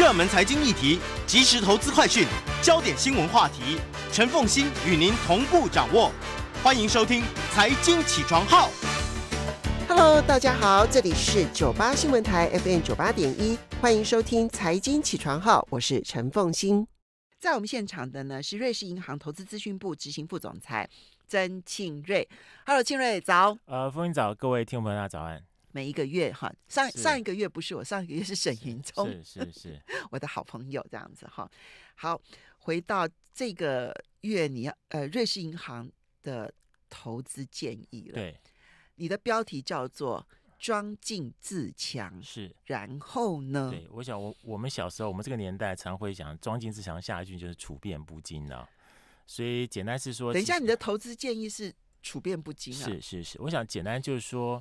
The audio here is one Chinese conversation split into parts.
热门财经议题，即时投资快讯，焦点新闻话题，陈凤欣与您同步掌握。欢迎收听《财经起床号》。Hello，大家好，这里是九八新闻台 FM 九八点一，欢迎收听《财经起床号》，我是陈凤欣。在我们现场的呢是瑞士银行投资资讯部执行副总裁曾庆瑞。Hello，庆瑞早。呃，凤欣早，各位听众朋友，大家早安。每一个月哈，上上一个月不是我，上一个月是沈云聪，是是是，我的好朋友这样子哈。好，回到这个月你要呃，瑞士银行的投资建议了。对，你的标题叫做“装进自强”，是。然后呢？对，我想我我们小时候，我们这个年代常会想装进自强”，下一句就是“处变不惊”了。所以简单是说，等一下你的投资建议是“处变不惊”啊？是是是，我想简单就是说。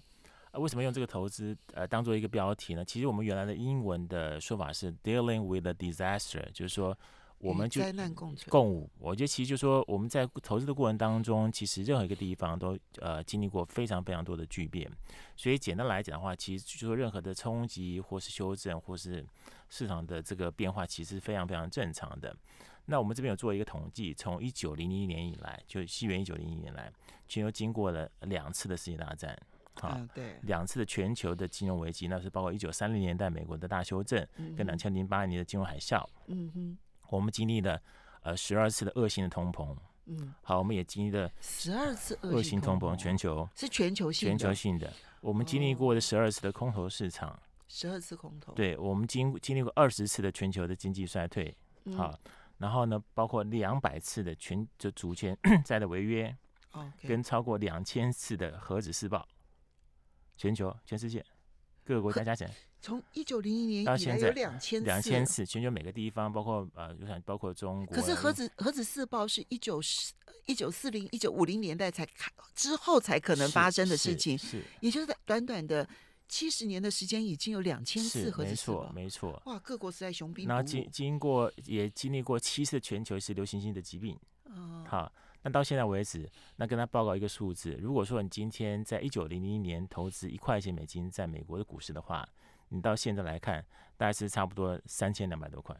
呃，为什么用这个投资呃当做一个标题呢？其实我们原来的英文的说法是 “dealing with a disaster”，就是说我们就灾难共存共舞。我觉得其实就说我们在投资的过程当中，其实任何一个地方都呃经历过非常非常多的巨变。所以简单来讲的话，其实就说任何的冲击或是修正或是市场的这个变化，其实非常非常正常的。那我们这边有做一个统计，从一九零一年以来，就西元一九零一年来，其实经过了两次的世界大战。啊，对，两次的全球的金融危机，那是包括一九三零年代美国的大修正，跟两千零八年的金融海啸。嗯哼，我们经历了呃十二次的恶性的通膨。嗯，好，我们也经历了十二次恶性通膨，全球是全球性全球性的。我们经历过的十二次的空头市场，十二次空头。对我们经经历过二十次的全球的经济衰退。好，然后呢，包括两百次的全就主权 债的违约，跟超过两千次的核子市暴。全球，全世界，各个国家加起来，从一九零一年到现在有两千两千次，全球每个地方，包括呃，我想包括中国。可是核子核子四爆是一九四一九四零、一九五零年代才开，之后才可能发生的事情，是，也就是在短短的七十年的时间，已经有两千次核子没错，没错。哇，各国实在雄兵。那经经过也经历过七次全球是流行性的疾病，啊，好。那到现在为止，那跟他报告一个数字：，如果说你今天在一九零零年投资一块钱美金在美国的股市的话，你到现在来看，大概是差不多三千两百多块，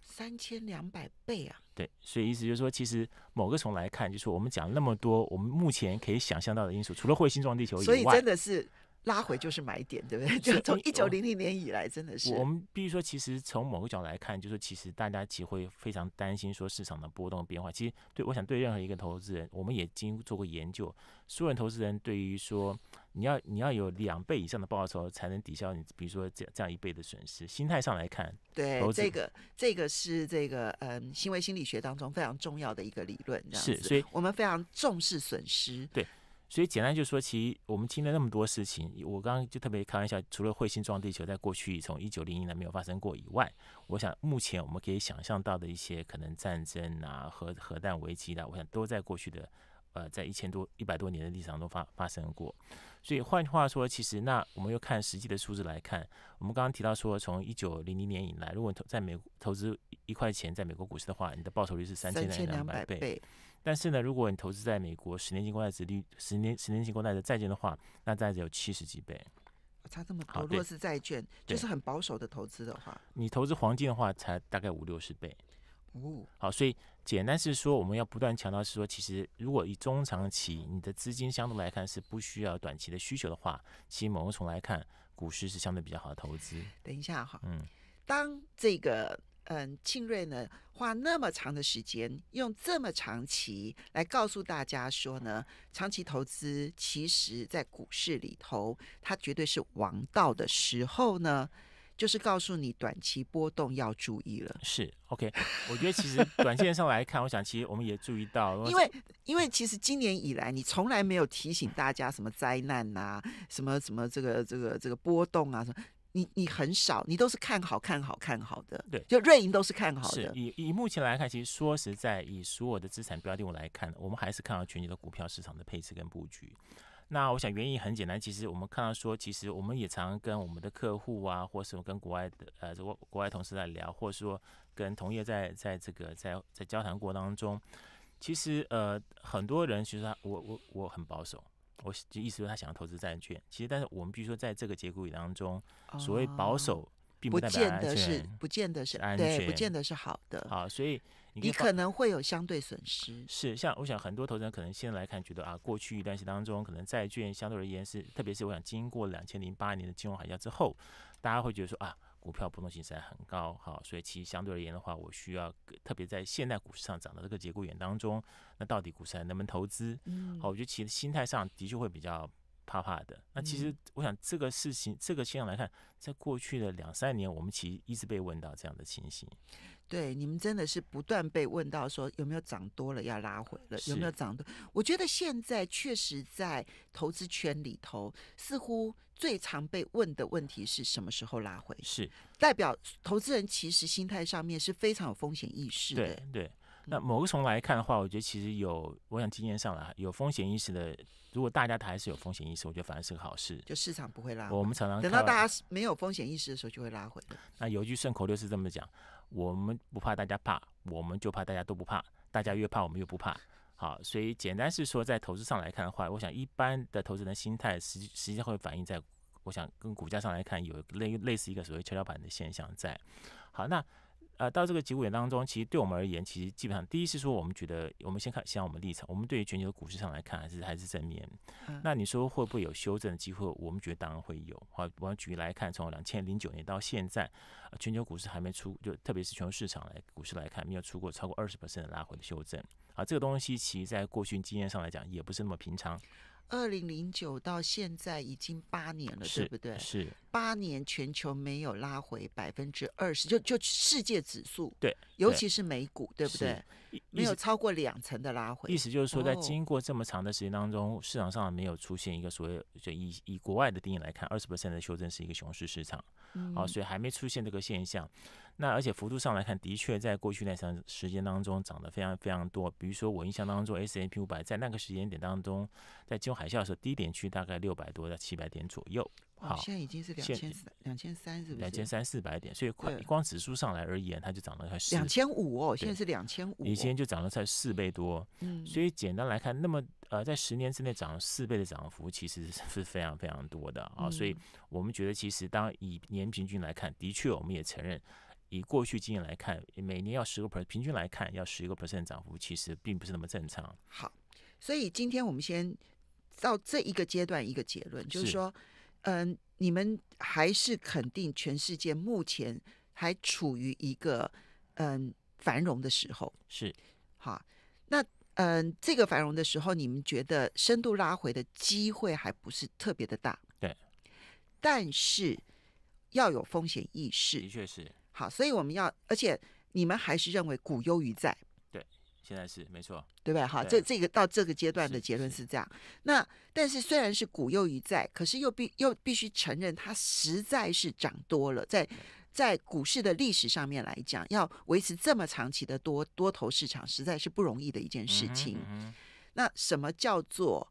三千两百倍啊！对，所以意思就是说，其实某个从来看，就是我们讲那么多，我们目前可以想象到的因素，除了彗星撞地球以外，所以真的是。拉回就是买点，对不对？就从一九零零年以来，真的是。我们必须说，其实从某个角度来看，就是其实大家其实会非常担心说市场的波动变化。其实对，我想对任何一个投资人，我们也经做过研究，所有人投资人对于说你要你要有两倍以上的报酬才能抵消你，比如说这这样一倍的损失。心态上来看，对这个这个是这个嗯行为心理学当中非常重要的一个理论，是。所以我们非常重视损失。对。所以简单就说，其实我们听了那么多事情，我刚刚就特别开玩笑，除了彗星撞地球，在过去从一九零零年没有发生过以外，我想目前我们可以想象到的一些可能战争啊、核核弹危机的，我想都在过去的呃，在一千多、一百多年的历史上都发发生过。所以换句话说，其实那我们又看实际的数字来看，我们刚刚提到说，从一九零零年以来，如果投在美国投资一块钱在美国股市的话，你的报酬率是三千两百倍。但是呢，如果你投资在美国十年期国债、利率十年十年期国债的债券的话，那在只有七十几倍，差这么多。如果是债券，就是很保守的投资的话，你投资黄金的话才大概五六十倍。哦，好，所以简单是说，我们要不断强调是说，其实如果以中长期，你的资金相对来看是不需要短期的需求的话，其实某种程来看，股市是相对比较好的投资。等一下哈，嗯，当这个。嗯，庆瑞呢，花那么长的时间，用这么长期来告诉大家说呢，长期投资其实在股市里头，它绝对是王道的时候呢，就是告诉你短期波动要注意了。是，OK，我觉得其实短线上来看，我想其实我们也注意到，因为因为其实今年以来，你从来没有提醒大家什么灾难呐，什么什么这个这个这个波动啊什么。你你很少，你都是看好看好看好的，对，就瑞银都是看好的。以以目前来看，其实说实在，以所有的资产标的我来看，我们还是看到全球的股票市场的配置跟布局。那我想原因很简单，其实我们看到说，其实我们也常跟我们的客户啊，或者跟国外的呃，国国外同事在聊，或者说跟同业在在这个在在交谈过程当中，其实呃，很多人其实他我我我很保守。我就意思说，他想要投资债券。其实，但是我们必须说，在这个节骨眼当中，所谓保守，并不代表安全，不见得是安全，不见得是好的。好，所以你可能会有相对损失。是，像我想，很多投资人可能现在来看，觉得啊，过去一段时间当中，可能债券相对而言是，特别是我想，经过两千零八年的金融海啸之后，大家会觉得说啊。股票波动性实在很高，哈，所以其实相对而言的话，我需要特别在现代股市上涨的这个节骨眼当中，那到底股市还能不能投资？嗯，我觉得其实心态上的确会比较。怕怕的。那其实我想，这个事情，这个现象来看，在过去的两三年，我们其实一直被问到这样的情形。对，你们真的是不断被问到说，有没有涨多了要拉回了？有没有涨多？我觉得现在确实在投资圈里头，似乎最常被问的问题是什么时候拉回？是代表投资人其实心态上面是非常有风险意识的。对。那某个从来看的话，我觉得其实有，我想经验上来有风险意识的，如果大家还是有风险意识，我觉得反而是个好事，就市场不会拉。我们常常等到大家没有风险意识的时候就会拉回来。那有一句顺口溜是这么讲：我们不怕大家怕，我们就怕大家都不怕。大家越怕，我们越不怕。好，所以简单是说，在投资上来看的话，我想一般的投资人心态实实际上会反映在，我想跟股价上来看，有类类似一个所谓跷跷板的现象在。好，那。呃，到这个节骨眼当中，其实对我们而言，其实基本上，第一是说，我们觉得，我们先看，先我们立场，我们对于全球股市上来看，还是还是正面。那你说会不会有修正的机会？我们觉得当然会有。好，我们举例来看，从两千零九年到现在，全球股市还没出，就特别是全球市场来股市来看，没有出过超过二十的拉回的修正。啊，这个东西其实在过去经验上来讲，也不是那么平常。二零零九到现在已经八年了，对不对？是八年，全球没有拉回百分之二十，就就世界指数，对，尤其是美股，对不对？没有超过两成的拉回。意思就是说，在经过这么长的时间当中，市场上没有出现一个所谓，就以以国外的定义来看，二十 percent 的修正是一个熊市市场，啊，所以还没出现这个现象。那而且幅度上来看，的确在过去那段时间当中涨得非常非常多。比如说我印象当中，S M P 五百在那个时间点当中，在金融海啸的时候，低点区大概六百多到七百点左右。好，现在已经是两千三，两千三是不是？两千三四百点，所以快光指数上来而言，它就涨了快两千五哦，现在是两千五，以前就涨了才四倍多。嗯，所以简单来看，那么呃，在十年之内涨了四倍的涨幅，其实是是非常非常多的啊。所以我们觉得，其实当以年平均来看，的确我们也承认。以过去经验来看，每年要十个 percent，平均来看要十一个 percent 涨幅，其实并不是那么正常。好，所以今天我们先到这一个阶段一个结论，就是说，嗯，你们还是肯定全世界目前还处于一个嗯繁荣的时候。是，好，那嗯，这个繁荣的时候，你们觉得深度拉回的机会还不是特别的大？对，但是要有风险意识。的确是。好，所以我们要，而且你们还是认为股优于债？对，现在是没错，对不对？好，这这个到这个阶段的结论是这样。那但是虽然是股优于债，可是又必又必须承认，它实在是涨多了，在在股市的历史上面来讲，要维持这么长期的多多头市场，实在是不容易的一件事情。那什么叫做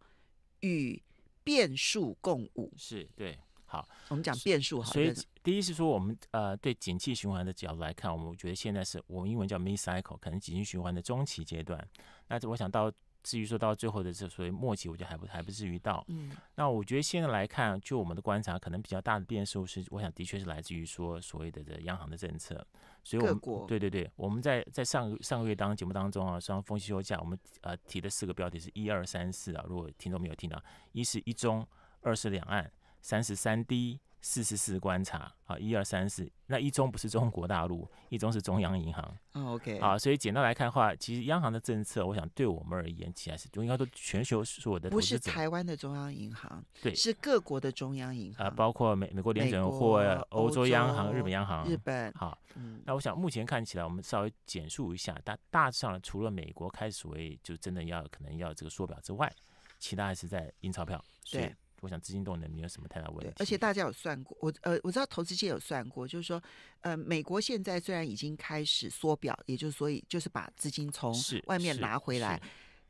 与变数共舞？是对。好，我们讲变数。好。所以，第一是说，我们呃，对景气循环的角度来看，我们觉得现在是我们英文叫 “me i cycle”，可能景气循环的中期阶段。那这我想到，至于说到最后的这所谓末期，我觉得还不还不至于到。嗯。那我觉得现在来看，就我们的观察，可能比较大的变数是，我想的确是来自于说所谓的这央行的政策。所以们过对对对，我们在在上上个月当节目当中啊，上分析休假，我们呃提的四个标题是一二三四啊。如果听众没有听到，一是“一中”，二是“两岸”。三十三 d 四十四观察啊一二三四那一中不是中国大陆，一中是中央银行啊 OK 啊，所以简单来看的话，其实央行的政策，我想对我们而言，其实是应该都全球所有的不是台湾的中央银行，对，是各国的中央银行啊，包括美美国联准或欧洲央行、日本央行日本好，那我想目前看起来，我们稍微简述一下，大大致上除了美国开始所谓就真的要可能要这个缩表之外，其他还是在印钞票对。我想资金动能没有什么太大问题，而且大家有算过，我呃我知道投资界有算过，就是说，呃，美国现在虽然已经开始缩表，也就是所以就是把资金从外面拿回来，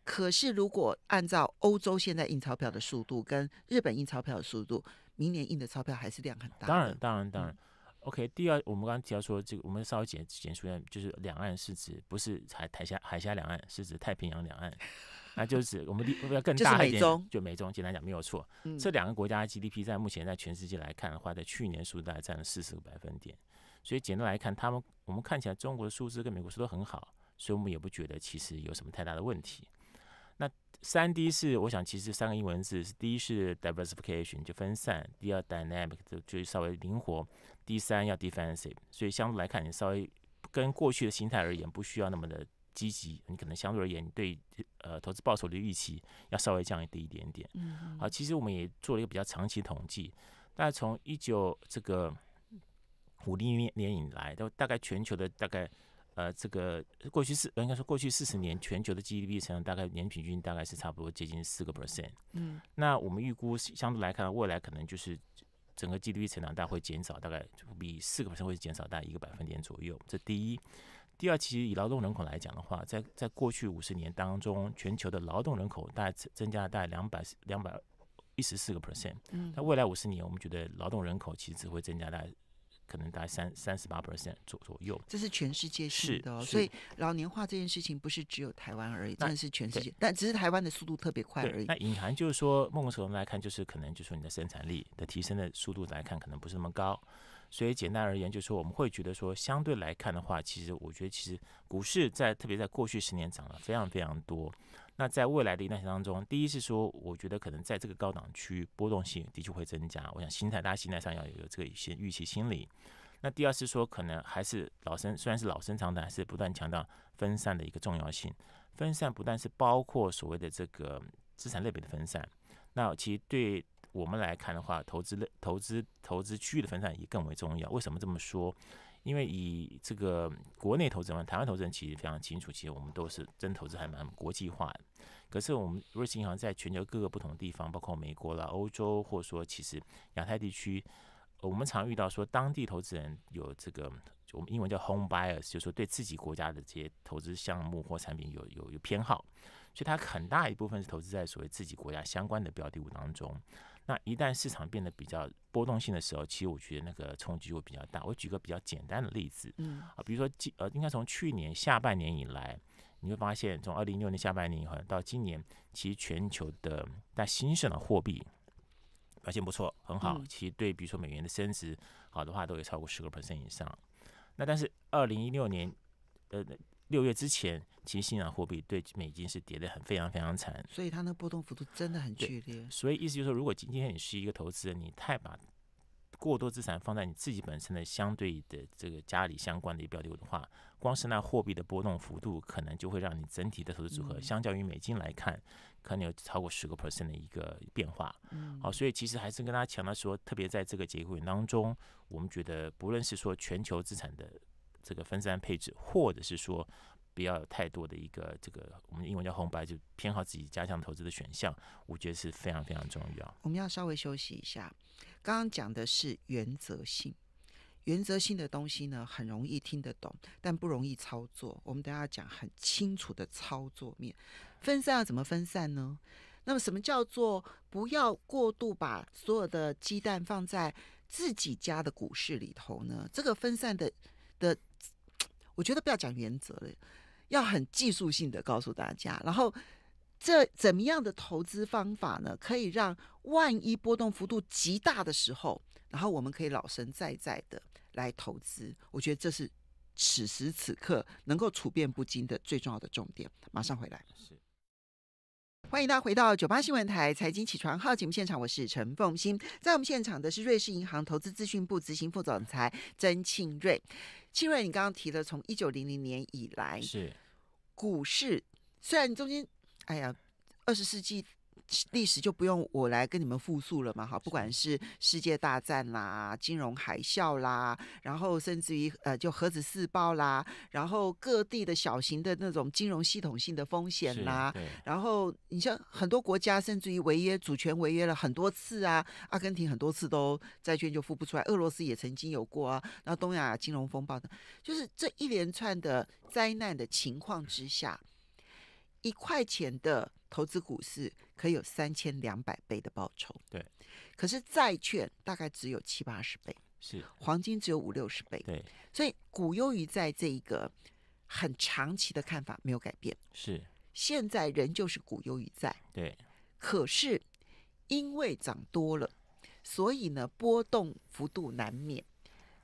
可是如果按照欧洲现在印钞票的速度跟日本印钞票的速度，明年印的钞票还是量很大。当然，当然，当然，OK。第二，我们刚刚提到说这个，我们稍微简简述一下，就是两岸是指不是台海峡海峡两岸是指太平洋两岸。那就是我们不要更大一点，就美中简单讲没有错。这两个国家 GDP 在目前在全世界来看的话，在去年数字大概占了四十个百分点。所以简单来看，他们我们看起来中国的数字跟美国数字都很好，所以我们也不觉得其实有什么太大的问题。那三 D 是我想，其实三个英文字，第一是 diversification 就分散，第二 dynamic 就稍微灵活，第三要 defensive，所以相对来看，你稍微跟过去的心态而言，不需要那么的。积极，你可能相对而言对呃投资报酬的预期要稍微降低一点点。嗯。好，其实我们也做了一个比较长期统计，那从一九这个五零年年以来，都大概全球的大概呃这个过去四，应该说过去四十年全球的 GDP 成长大概年平均大概是差不多接近四个 percent。嗯。那我们预估相对来看，未来可能就是整个 GDP 成长大概减少，大概比四个 percent 会减少大概一个百分点左右。这第一。第二，其实以劳动人口来讲的话，在在过去五十年当中，全球的劳动人口大概增加大概两百两百一十四个 percent。嗯。那未来五十年，我们觉得劳动人口其实只会增加大概可能大概三三十八 percent 左左右。这是全世界性的，所以老年化这件事情不是只有台湾而已，当然是全世界。但只是台湾的速度特别快而已。那隐含就是说，目前我们来看，就是可能就是说你的生产力的提升的速度来看，可能不是那么高。所以简单而言，就是说我们会觉得说，相对来看的话，其实我觉得其实股市在特别在过去十年涨了非常非常多。那在未来的一段时间当中，第一是说，我觉得可能在这个高档区波动性的确会增加。我想心态，大家心态上要有这个一些预期心理。那第二是说，可能还是老生虽然是老生常谈，还是不断强调分散的一个重要性。分散不但是包括所谓的这个资产类别的分散，那其实对。我们来看的话，投资的、投资、投资区域的分散也更为重要。为什么这么说？因为以这个国内投资人、台湾投资人其实非常清楚，其实我们都是真投资还蛮国际化的。可是我们瑞士银行在全球各个不同的地方，包括美国啦、欧洲，或者说其实亚太地区，我们常遇到说，当地投资人有这个，我们英文叫 home bias，就是说对自己国家的这些投资项目或产品有有有偏好，所以它很大一部分是投资在所谓自己国家相关的标的物当中。那一旦市场变得比较波动性的时候，其实我觉得那个冲击会比较大。我举个比较简单的例子，嗯，啊，比如说，今呃，应该从去年下半年以来，你会发现，从二零一六年下半年以后到今年，其实全球的但新生的货币表现不错，很好。其实对，比如说美元的升值，好的话都有超过十个 percent 以上。那但是二零一六年，呃。六月之前，其实新郎货币对美金是跌得很非常非常惨，所以它那波动幅度真的很剧烈。所以意思就是说，如果今天你是一个投资人，你太把过多资产放在你自己本身的相对的这个家里相关的标的物的话，光是那货币的波动幅度，可能就会让你整体的投资组合，相较于美金来看，可能有超过十个 percent 的一个变化。嗯，好，所以其实还是跟大家强调说，特别在这个结构当中，我们觉得不论是说全球资产的。这个分散配置，或者是说不要有太多的一个这个我们英文叫红白，就偏好自己加强投资的选项，我觉得是非常非常重要。我们要稍微休息一下。刚刚讲的是原则性，原则性的东西呢，很容易听得懂，但不容易操作。我们等下讲很清楚的操作面。分散要怎么分散呢？那么什么叫做不要过度把所有的鸡蛋放在自己家的股市里头呢？这个分散的的。我觉得不要讲原则了，要很技术性的告诉大家。然后，这怎么样的投资方法呢？可以让万一波动幅度极大的时候，然后我们可以老神在在的来投资。我觉得这是此时此刻能够处变不惊的最重要的重点。马上回来，是欢迎大家回到九八新闻台财经起床号节目现场，我是陈凤欣。在我们现场的是瑞士银行投资资讯部执行副总裁曾庆瑞。青瑞，你刚刚提了，从一九零零年以来，是股市虽然中间，哎呀，二十世纪。历史就不用我来跟你们复述了嘛，哈，不管是世界大战啦、金融海啸啦，然后甚至于呃，就核子四爆啦，然后各地的小型的那种金融系统性的风险啦，然后你像很多国家甚至于违约、主权违约了很多次啊，阿根廷很多次都债券就付不出来，俄罗斯也曾经有过啊，然后东亚金融风暴的，就是这一连串的灾难的情况之下。一块钱的投资股市可以有三千两百倍的报酬，对。可是债券大概只有七八十倍，是。黄金只有五六十倍，对。所以股优于在这一个很长期的看法没有改变，是。现在仍旧是股优于债，对。可是因为涨多了，所以呢波动幅度难免。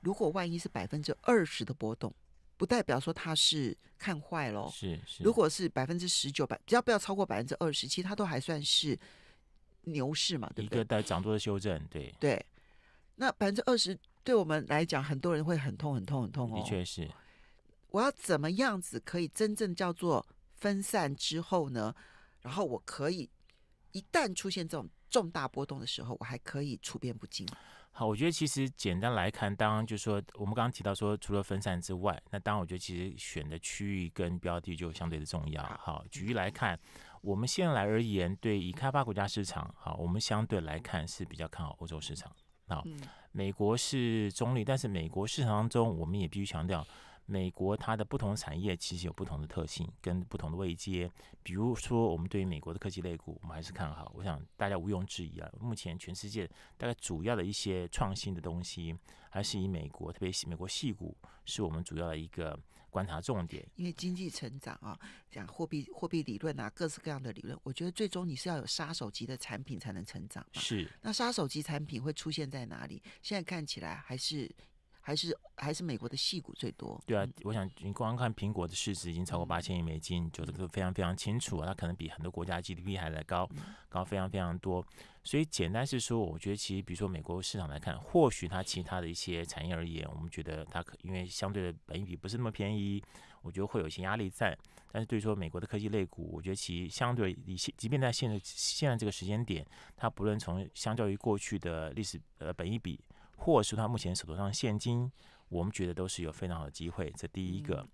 如果万一是百分之二十的波动。不代表说他是看坏喽。是是，如果是百分之十九百，只要不要超过百分之二十，其实它都还算是牛市嘛，对不对？一个在涨多的修正，对对。那百分之二十对我们来讲，很多人会很痛、很痛、很痛哦。的确，是我要怎么样子可以真正叫做分散之后呢？然后我可以一旦出现这种重大波动的时候，我还可以处变不惊。好，我觉得其实简单来看，当就是说，我们刚刚提到说，除了分散之外，那当然我觉得其实选的区域跟标的就相对的重要。好，举例来看，我们现在来而言，对已开发国家市场，好，我们相对来看是比较看好欧洲市场。好，美国是中立，但是美国市场当中，我们也必须强调。美国它的不同产业其实有不同的特性跟不同的位阶，比如说我们对于美国的科技类股，我们还是看好。我想大家毋庸置疑啊，目前全世界大概主要的一些创新的东西，还是以美国，特别是美国系股，是我们主要的一个观察重点。因为经济成长啊，讲货币货币理论啊，各式各样的理论，我觉得最终你是要有杀手级的产品才能成长。是。那杀手级产品会出现在哪里？现在看起来还是。还是还是美国的细股最多。对啊，我想你光看苹果的市值已经超过八千亿美金，就这个非常非常清楚啊，它可能比很多国家 GDP 还来高，高非常非常多。所以简单是说，我觉得其实比如说美国市场来看，或许它其他的一些产业而言，我们觉得它可因为相对的本益比不是那么便宜，我觉得会有一些压力在。但是对于说美国的科技类股，我觉得其相对，即便在现在现在这个时间点，它不论从相较于过去的历史呃本益比。或是他目前手头上现金，我们觉得都是有非常好的机会。这第一个，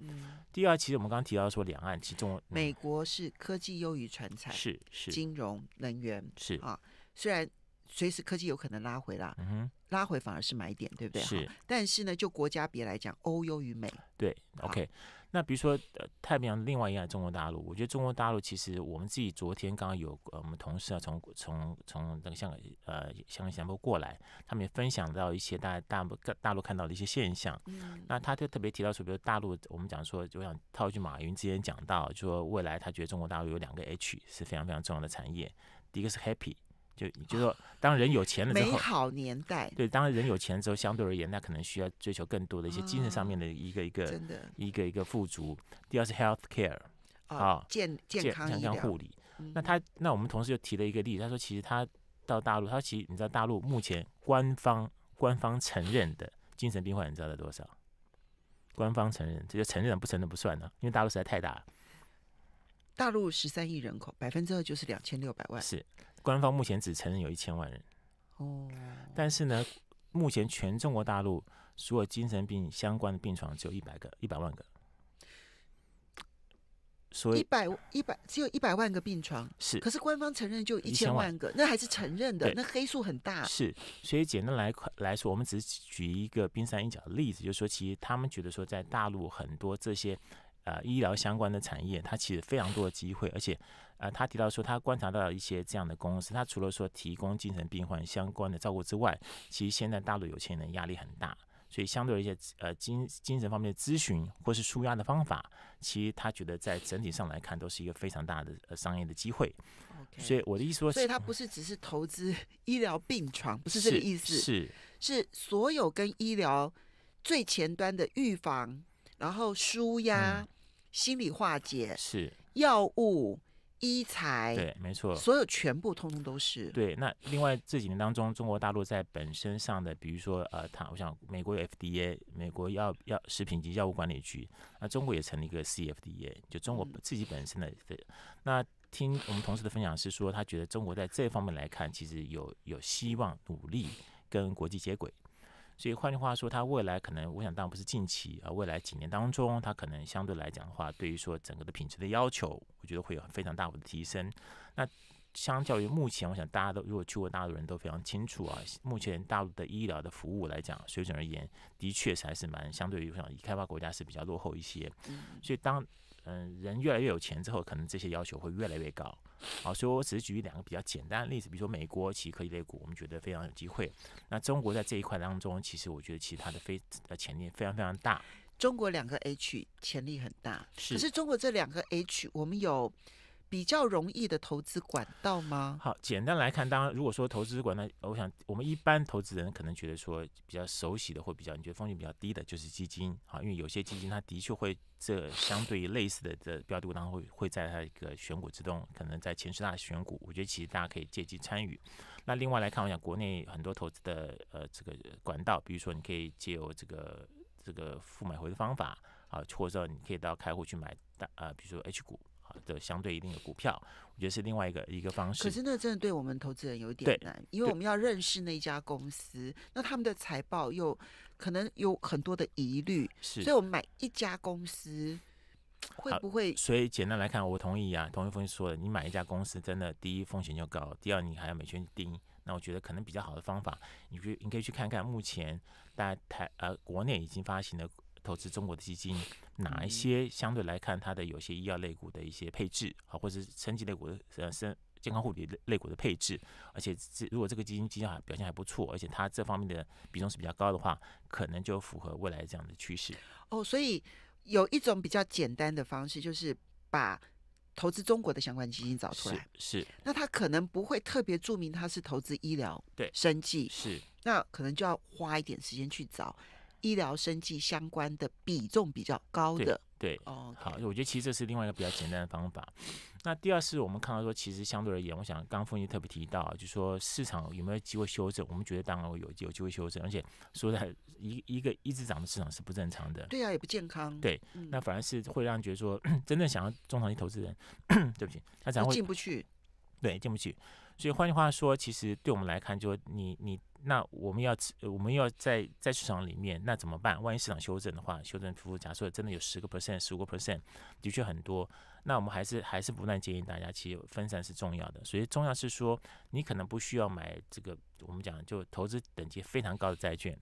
第二，其实我们刚刚提到说，两岸其中美国是科技优于传产，是是金融能源是啊。虽然随时科技有可能拉回啦，哼，拉回反而是买点，对不对？是。但是呢，就国家别来讲，欧优于美。对，OK。那比如说，呃，太平洋另外一样，中国大陆，我觉得中国大陆其实我们自己昨天刚刚有，呃、我们同事啊，从从从那个香港，呃，香港新加坡过来，他们也分享到一些大大陆看到的一些现象。嗯，那他就特别提到说，比如大陆，我们讲说，我想套一句马云之前讲到，就说未来他觉得中国大陆有两个 H 是非常非常重要的产业，第一个是 Happy。就就说，当人有钱了之后，美好年代。对，当人有钱了之后，相对而言，那可能需要追求更多的一些精神上面的一个一个真的一个一个富足。第二是 health care，啊，健健康健康护理。那他那我们同事就提了一个例子，他说其实他到大陆，他说其实你知道大陆目前官方官方承认的精神病患你知道在多少？官方承认，这就承认不承认不算了，因为大陆实在太大了。大陆十三亿人口，百分之二就是两千六百万。是，官方目前只承认有一千万人。哦。但是呢，目前全中国大陆所有精神病相关的病床只有一百个，一百万个。所以一百一百只有一百万个病床。是。可是官方承认就一千万个，那还是承认的。那黑数很大。是。所以简单来来说，我们只是举一个冰山一角的例子，就是说，其实他们觉得说，在大陆很多这些。呃，医疗相关的产业，它其实非常多的机会，而且，呃，他提到说，他观察到一些这样的公司，他除了说提供精神病患相关的照顾之外，其实现在大陆有钱人压力很大，所以相对一些呃，精精神方面的咨询或是舒压的方法，其实他觉得在整体上来看，都是一个非常大的呃商业的机会。所以我的意思说，所以他不是只是投资 医疗病床，不是这个意思，是是所有跟医疗最前端的预防，然后舒压。心理化解是药物、医材，对，没错，所有全部通通都是。对，那另外这几年当中，中国大陆在本身上的，比如说呃，他我想美国有 FDA，美国药药食品及药物管理局，那中国也成立一个 CFDA，就中国自己本身的。那听我们同事的分享是说，他觉得中国在这方面来看，其实有有希望努力跟国际接轨。所以换句话说，它未来可能，我想当然不是近期啊，未来几年当中，它可能相对来讲的话，对于说整个的品质的要求，我觉得会有非常大的提升。那相较于目前，我想大家都如果去过大陆的人都非常清楚啊，目前大陆的医疗的服务来讲水准而言，的确是还是蛮相对于像以开发国家是比较落后一些。所以当嗯人越来越有钱之后，可能这些要求会越来越高。好，所以我只是举两个比较简单的例子，比如说美国其实科技类股，我们觉得非常有机会。那中国在这一块当中，其实我觉得其实它的非呃潜力非常非常大。中国两个 H 潜力很大，是。可是中国这两个 H，我们有。比较容易的投资管道吗？好，简单来看，当然，如果说投资管道，我想我们一般投资人可能觉得说比较熟悉的，或比较你觉得风险比较低的，就是基金啊，因为有些基金它的确会这相对于类似的的标的物，当中会会在它一个选股之中，可能在前十大选股，我觉得其实大家可以借机参与。那另外来看，我想国内很多投资的呃这个管道，比如说你可以借由这个这个负买回的方法啊，或者说你可以到开户去买大啊，比如说 H 股。的相对一定的股票，我觉得是另外一个一个方式。可是那真的对我们投资人有点难，因为我们要认识那一家公司，那他们的财报又可能有很多的疑虑，所以我们买一家公司会不会？所以简单来看，我同意啊，同意峰说的，你买一家公司真的第一风险就高，第二你还要每天盯。那我觉得可能比较好的方法，你去你可以去看看，目前大家台呃国内已经发行的。投资中国的基金，哪一些相对来看，它的有些医药类股的一些配置啊，或者是升级类股的呃生健康护理类股的配置，而且这如果这个基金基效还表现还不错，而且它这方面的比重是比较高的话，可能就符合未来这样的趋势。哦，所以有一种比较简单的方式，就是把投资中国的相关基金找出来。是。那它可能不会特别注明它是投资医疗对生计，是，那可能就要花一点时间去找。医疗、生计相关的比重比较高的，对，哦，好，我觉得其实这是另外一个比较简单的方法。那第二是，我们看到说，其实相对而言，我想刚凤仪特别提到，就说市场有没有机会修正？我们觉得当然会有有机会修正，而且说在一一个一直涨的市场是不正常的，对啊，也不健康，对，那反而是会让觉得说，真正想要中长期投资人，对不起，他才会进不去，对，进不去。所以换句话说，其实对我们来看，就你你那我们要吃，我们要在在市场里面，那怎么办？万一市场修正的话，修正幅度假设真的有十个 percent、十五个 percent，的确很多，那我们还是还是不断建议大家，其实分散是重要的。所以重要是说，你可能不需要买这个我们讲就投资等级非常高的债券，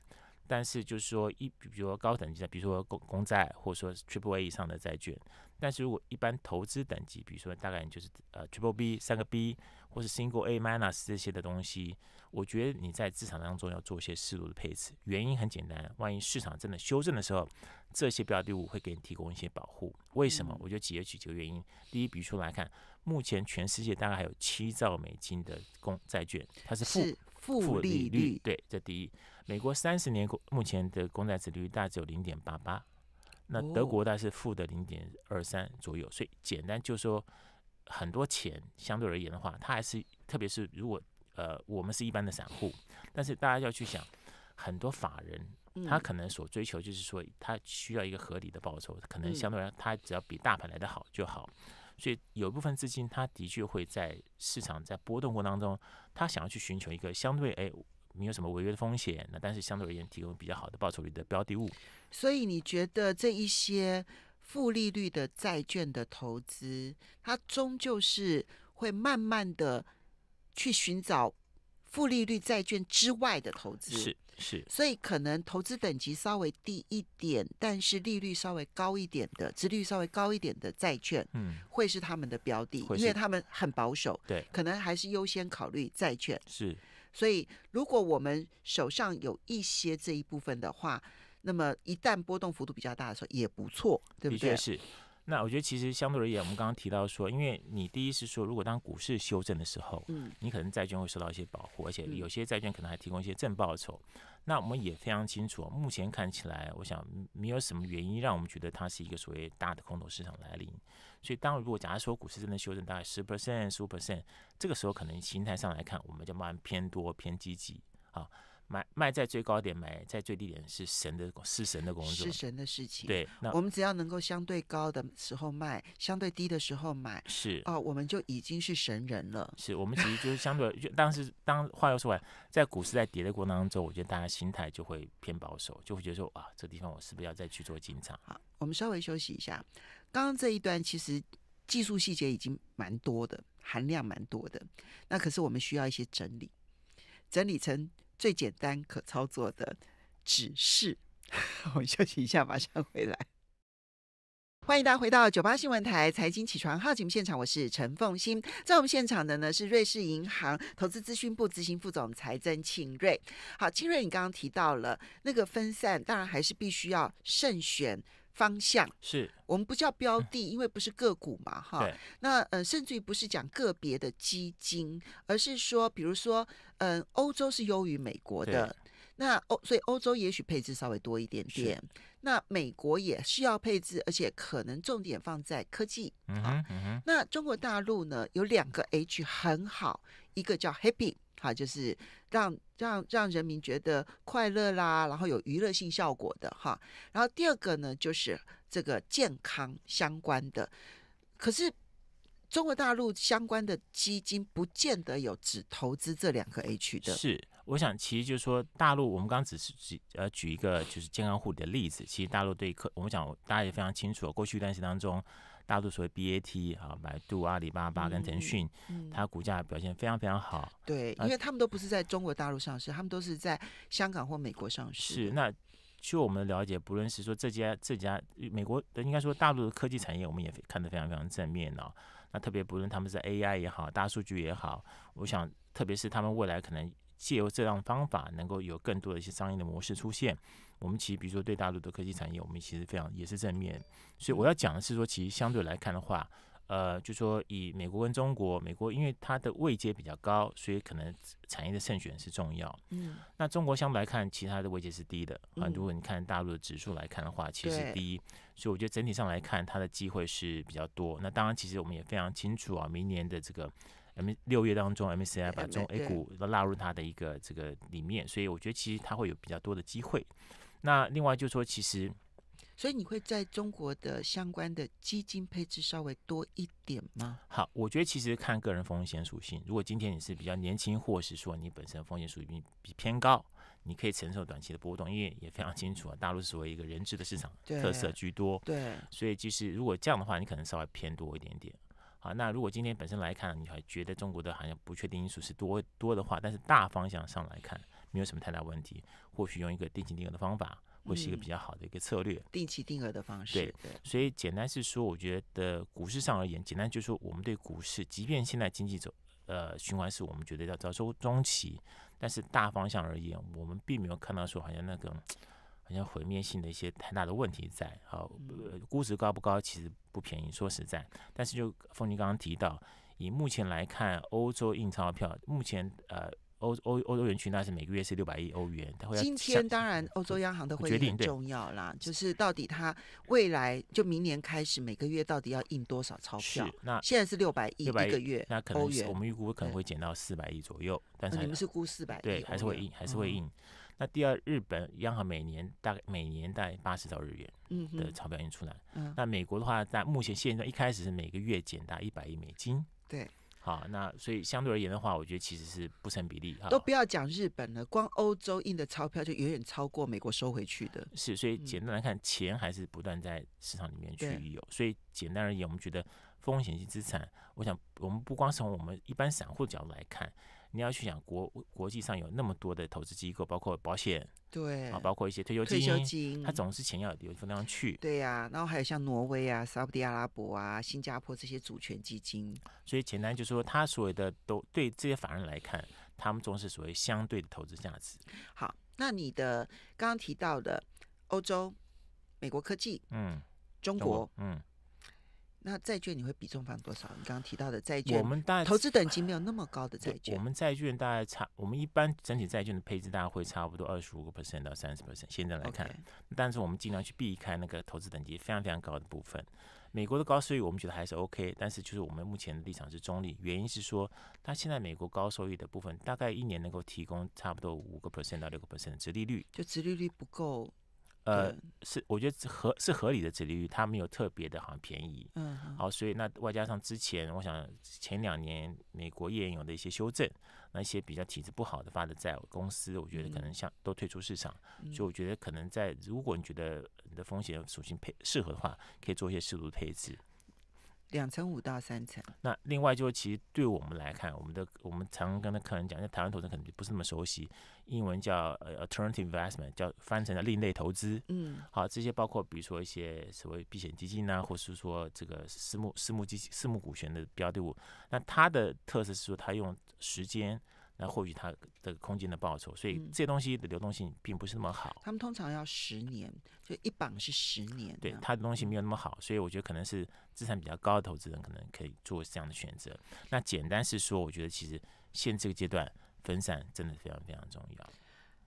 但是就是说一比如说高等级的，比如说公公债或者说是 Triple A 以上的债券。但是如果一般投资等级，比如说大概就是呃 triple B 三个 B 或是 single A minus 这些的东西，我觉得你在资产当中要做一些适度的配置。原因很简单，万一市场真的修正的时候，这些标的物会给你提供一些保护。为什么？我就得几个几个原因。第一，比如说来看，目前全世界大概还有七兆美金的公债券，它是负负利率，对，这第一。美国三十年公目前的公债殖率大概有零点八八。那德国大概是负的零点二三左右，所以简单就说，很多钱相对而言的话，它还是特别是如果呃我们是一般的散户，但是大家要去想，很多法人他可能所追求就是说，他需要一个合理的报酬，可能相对而言他只要比大盘来得好就好，所以有一部分资金它的确会在市场在波动过程当中，他想要去寻求一个相对哎。没有什么违约的风险，那但是相对而言提供比较好的报酬率的标的物。所以你觉得这一些负利率的债券的投资，它终究是会慢慢的去寻找负利率债券之外的投资。是是。所以可能投资等级稍微低一点，但是利率稍微高一点的，殖率稍微高一点的债券，嗯，会是他们的标的，因为他们很保守。对。可能还是优先考虑债券。是。所以，如果我们手上有一些这一部分的话，那么一旦波动幅度比较大的时候也不错，对不对？是。那我觉得其实相对而言，我们刚刚提到说，因为你第一是说，如果当股市修正的时候，嗯，你可能债券会受到一些保护，而且有些债券可能还提供一些正报酬。那我们也非常清楚，目前看起来，我想没有什么原因让我们觉得它是一个所谓大的空头市场来临。所以，当如果假设说股市真的修正大概十 percent、十五 percent，这个时候可能形态上来看，我们就慢慢偏多、偏积极啊，买卖在最高点买，在最低点是神的，是神的工作，是神的事情。对，那我们只要能够相对高的时候卖，相对低的时候买，是哦，我们就已经是神人了。是我们其实就是相对，就当时当话又说回来，在股市在跌的过程当中，我觉得大家心态就会偏保守，就会觉得说啊，这地方我是不是要再去做进场？好，我们稍微休息一下。刚刚这一段其实技术细节已经蛮多的，含量蛮多的。那可是我们需要一些整理，整理成最简单可操作的指示。我们休息一下，马上回来。欢迎大家回到九八新闻台财经起床号节目现场，我是陈凤欣。在我们现场的呢是瑞士银行投资咨询部执行副总裁曾庆瑞。好，庆瑞，你刚刚提到了那个分散，当然还是必须要慎选。方向是我们不叫标的，因为不是个股嘛，哈。那呃，甚至于不是讲个别的基金，而是说，比如说，嗯，欧洲是优于美国的，那欧所以欧洲也许配置稍微多一点点，那美国也需要配置，而且可能重点放在科技。嗯哼，那中国大陆呢，有两个 H 很好，一个叫 Happy。哈，就是让让让人民觉得快乐啦，然后有娱乐性效果的哈。然后第二个呢，就是这个健康相关的。可是中国大陆相关的基金不见得有只投资这两个 H 的。是，我想其实就是说大陆，我们刚只是举呃举一个就是健康护理的例子。其实大陆对客，我们讲大家也非常清楚，过去一段时间当中。大陆所谓 B A T 啊，百度、阿里巴巴跟腾讯，它股价表现非常非常好。对，因为他们都不是在中国大陆上市，他们都是在香港或美国上市。是那，据我们的了解，不论是说这家这家美国，的，应该说大陆的科技产业，我们也看得非常非常正面哦。那特别不论他们在 A I 也好，大数据也好，我想，特别是他们未来可能借由这样的方法，能够有更多的一些商业的模式出现。我们其实，比如说对大陆的科技产业，我们其实非常也是正面。所以我要讲的是说，其实相对来看的话，呃，就说以美国跟中国，美国因为它的位阶比较高，所以可能产业的胜选是重要。嗯。那中国相对来看，其他的位阶是低的。啊。如果你看大陆的指数来看的话，其实低。所以我觉得整体上来看，它的机会是比较多。那当然，其实我们也非常清楚啊，明年的这个 M 六月当中 m c i 把中 A 股都纳入它的一个这个里面，所以我觉得其实它会有比较多的机会。那另外就说，其实，所以你会在中国的相关的基金配置稍微多一点吗？好，我觉得其实看个人风险属性。如果今天你是比较年轻，或是说你本身风险属性比偏高，你可以承受短期的波动，因为也非常清楚啊，大陆是为一个人质的市场特色居多。对，所以其实如果这样的话，你可能稍微偏多一点点。好，那如果今天本身来看，你还觉得中国的好像不确定因素是多多的话，但是大方向上来看。没有什么太大问题，或许用一个定期定额的方法，会是一个比较好的一个策略。定期定额的方式。对。所以简单是说，我觉得股市上而言，简单就是说我们对股市，即便现在经济走呃循环式，我们觉得要遭受中期，但是大方向而言，我们并没有看到说好像那个好像毁灭性的一些太大的问题在。好，估值高不高？其实不便宜，说实在，但是就凤林刚刚提到，以目前来看，欧洲印钞票，目前呃。欧欧欧洲元区那是每个月是六百亿欧元，他会。今天当然欧洲央行的会议很重要啦，就是到底它未来就明年开始每个月到底要印多少钞票？那现在是六百亿一个月，那可能是我们预估可能会减到四百亿左右。但是、你们是估四百亿，对，还是会印还是会印？那第二，日本央行每年大概每年大概八十兆日元的钞票印出来那美国的话，在目前现在一开始是每个月减到一百亿美金，对。好，那所以相对而言的话，我觉得其实是不成比例。哈。都不要讲日本了，光欧洲印的钞票就远远超过美国收回去的。是，所以简单来看，钱还是不断在市场里面去有。所以简单而言，我们觉得风险性资产，我想我们不光从我们一般散户角度来看。你要去想国国际上有那么多的投资机构，包括保险，对啊，包括一些退休退休金，他总是钱要有地方去。对呀，然后还有像挪威啊、沙特阿拉伯啊、新加坡这些主权基金。所以简单就说，他所有的都对这些法人来看，他们总是所谓相对的投资价值。好，那你的刚刚提到的欧洲、美国科技，嗯，中国，嗯。那债券你会比重放多少？你刚刚提到的债券，我们大投资等级没有那么高的债券。我们债券大概差，我们一般整体债券的配置大概会差不多二十五个 percent 到三十 percent。现在来看，但是我们尽量去避开那个投资等级非常非常高的部分。美国的高收益我们觉得还是 OK，但是就是我们目前的立场是中立，原因是说它现在美国高收益的部分大概一年能够提供差不多五个 percent 到六个 percent 的折利率，就直利率不够。呃，是我觉得合是合理的折利率，它没有特别的好便宜。嗯，好，所以那外加上之前，我想前两年美国页岩油的一些修正，那些比较体质不好的发的债公司，我觉得可能像都退出市场，所以我觉得可能在如果你觉得你的风险属性配适合的话，可以做一些适度配置。两层五到三层，那另外就是其实对我们来看，我们的我们常跟的客人讲，像台湾投资可能不是那么熟悉英文叫呃 alternative investment，叫翻成了另类投资。嗯，好，这些包括比如说一些所谓避险基金呐，或是说这个私募私募基私募股权的标的物，那它的特色是说它用时间。来获取它的空间的报酬，所以这东西的流动性并不是那么好。他们通常要十年，就一绑是十年，对它的东西没有那么好，所以我觉得可能是资产比较高的投资人可能可以做这样的选择。那简单是说，我觉得其实现这个阶段分散真的非常非常重要。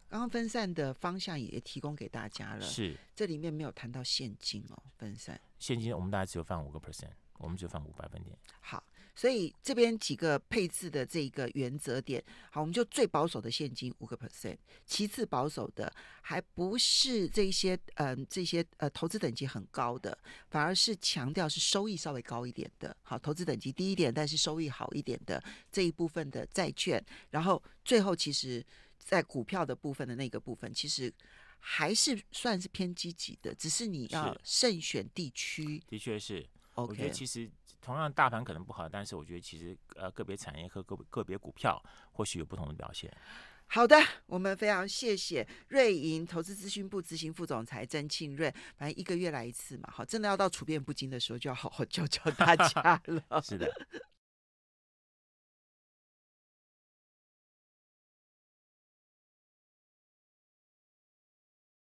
刚刚分散的方向也提供给大家了，是这里面没有谈到现金哦，分散现金我们大家只有放五个 percent。我们就放五百分点，好，所以这边几个配置的这个原则点，好，我们就最保守的现金五个 percent，其次保守的还不是这些，嗯，这些呃投资等级很高的，反而是强调是收益稍微高一点的，好，投资等级低一点但是收益好一点的这一部分的债券，然后最后其实，在股票的部分的那个部分，其实还是算是偏积极的，只是你要慎选地区，的确是。我觉得其实同样大盘可能不好，但是我觉得其实呃个别产业和个个别股票或许有不同的表现。好的，我们非常谢谢瑞银投资咨询部执行副总裁曾庆瑞。反正一个月来一次嘛，好，真的要到处变不惊的时候，就要好好 教教大家了。是的。